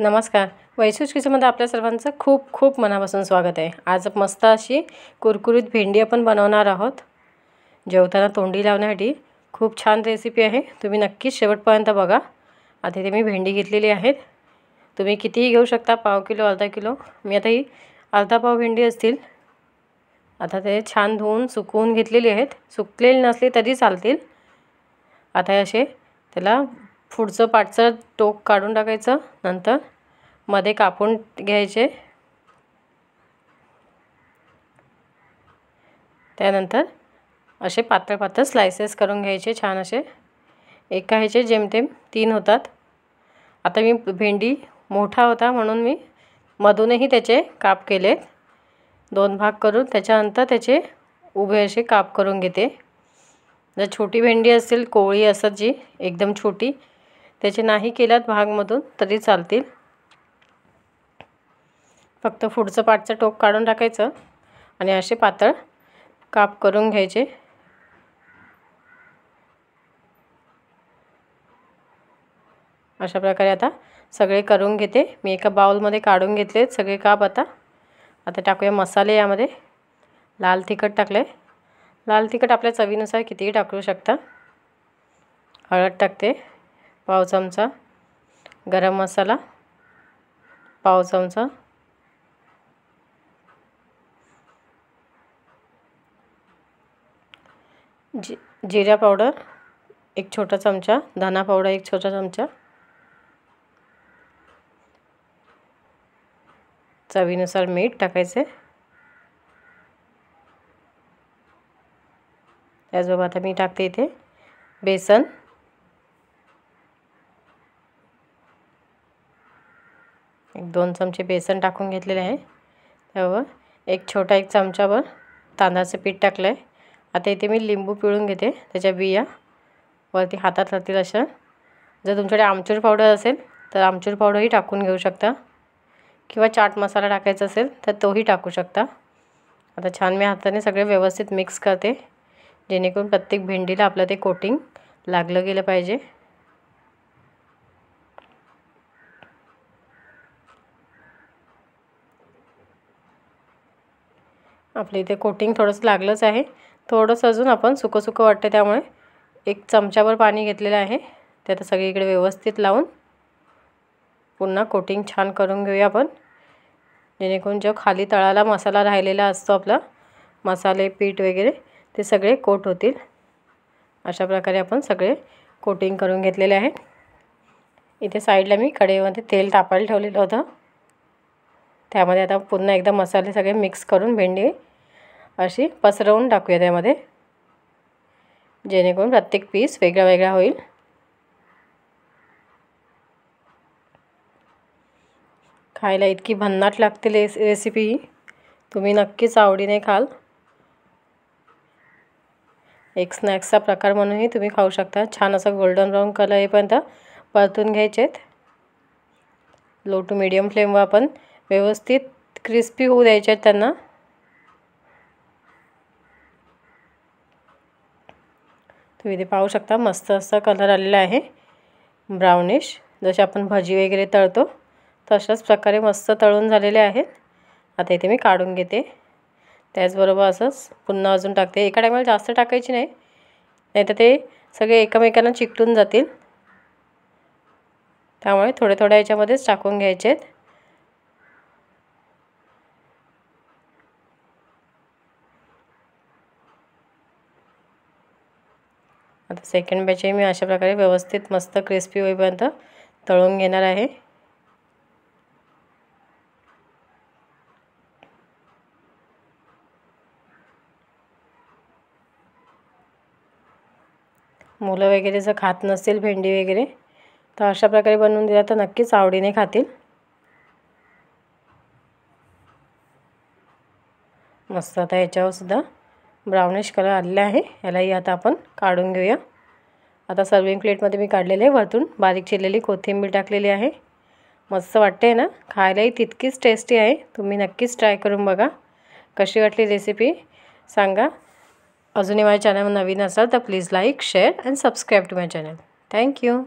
नमस्कार वैशिष्ट किचनमध्ये आपल्या सर्वांचं खूप खूप मनापासून स्वागत आहे आज मस्त अशी कुरकुरीत भेंडी आपण बनवणार आहोत जेवताना तोंडी लावण्यासाठी खूप छान रेसिपी आहे तुम्ही नक्कीच शेवटपर्यंत बघा आता इथे मी भेंडी घेतलेली आहेत तुम्ही कितीही घेऊ शकता पाव किलो अर्धा किलो मी आता ही अर्धा पाव भेंडी असतील आता ते छान धुवून सुकवून घेतलेली आहेत सुकलेली नसली तरी चालतील आता असे त्याला पुढचं पाठचं टोक काढून टाकायचं नंतर मध्ये कापून घ्यायचे त्यानंतर असे पातळ पातळ स्लायसेस करून घ्यायचे छान असे एक घ्यायचे जेमतेम तीन होतात आता मी भेंडी मोठा होता म्हणून मी मधूनही त्याचे काप केले दोन भाग करून त्याच्यानंतर त्याचे उभे असे काप करून घेते जर छोटी भेंडी असेल कोळी असत जी एकदम छोटी त्याचे नाही केल्यात भागमधून तरी चालतील फक्त पुढचं पाटचं टोक काढून टाकायचं आणि असे पातळ काप करून घ्यायचे अशा प्रकारे आता सगळे करून घेते मी एका बाउलमध्ये काढून घेतले सगळे काप आता आता टाकूया मसाले यामध्ये लाल तिखट टाकले लाल तिखट आपल्या चवीनुसार कितीही टाकू शकता हळद टाकते पाव चमचा गरम मसाला पाव चमचा जि जिरा पावडर एक छोटा चमचा धना पावडर एक छोटा चमचा चवीनुसार मीठ टाकायचे त्याचबरोबर आता मी टाकते इथे बेसन एक दोन चमचे बेसन टाकून घेतलेले आहे त्यावर एक छोटा एक चमचावर तांदळाचं पीठ टाकलं आहे आता इथे मी लिंबू पिळून घेते त्याच्या बिया वरती हातात राहतील अशा जर तुमच्याकडे आमचूर पावडर असेल तर आमचूर पावडरही टाकून घेऊ शकता किंवा चाट मसाला टाकायचा असेल तर तोही टाकू शकता आता छान मी हाताने सगळे व्यवस्थित मिक्स करते जेणेकरून प्रत्येक भेंडीला आपलं ते कोटिंग लागलं गेलं पाहिजे आपल्या इथे कोटिंग थोडंसं लागलंच आहे थोडंसं अजून आपण सुकं सुकं वाटतं त्यामुळे एक चमच्यावर पाणी घेतलेलं आहे ते आता सगळीकडे व्यवस्थित लावून पुन्हा कोटिंग छान करून घेऊया आपण जेणेकरून जो खाली तळाला मसाला राहिलेला असतो आपला मसाले पीठ वगैरे ते सगळे कोट होतील अशा प्रकारे आपण सगळे कोटिंग करून घेतलेले आहे इथे साईडला मी कढईमध्ये तेल तापायला ठेवलेलं होतं त्यामध्ये आता पुन्हा एकदा मसाले सगळे मिक्स करून भेंडी अशी पसरवून टाकूया त्यामध्ये जेणेकरून प्रत्येक पीस वेगळा वेगळा होईल खायला इतकी भन्नाट लागते रेस रेसिपी तुम्ही नक्कीच आवडीने खाल एक स्नॅक्सचा प्रकार म्हणूनही तुम्ही खाऊ शकता छान असं गोल्डन ब्राऊन कलर येईपर्यंत परतून घ्यायचेत लो टू मिडियम फ्लेमवर आपण व्यवस्थित क्रिस्पी होऊ द्यायचे आहेत त्यांना इथे पाहू शकता मस्त असा कलर आलेला आहे ब्राउनिश जसे आपण भजी वगैरे तळतो तशाच प्रकारे मस्त तळून झालेले आहेत आता इथे मी काढून घेते त्याचबरोबर असंच पुन्हा अजून टाकते एका टायमाला जास्त टाकायची नाही नाहीतर ते सगळे एकमेकांना चिकटून जातील त्यामुळे थोडे थोड्या याच्यामध्येच टाकून घ्यायचे आहेत आता सेकंड बॅचही मी अशा प्रकारे व्यवस्थित मस्त क्रिस्पी होईपर्यंत तळून घेणार आहे मुलं वगैरे जर खात नसतील भेंडी वगैरे तर अशा प्रकारे बनवून दिला तर नक्कीच आवडीने खातील मस्त आता याच्यावर सुद्धा ब्राउनिश कलर आलेला आहे यालाही आता आपण काढून घेऊया आता सर्विंग प्लेटमध्ये मी काढलेले आहे वरतून बारीक चिरलेली कोथिंबीर टाकलेली आहे मस्त वाटते ना खायलाही तितकीच टेस्टी आहे तुम्ही नक्कीच ट्राय करून बघा कशी वाटली रेसिपी सांगा अजूनही माझ्या चॅनल नवीन असाल तर please like share and subscribe to my channel thank you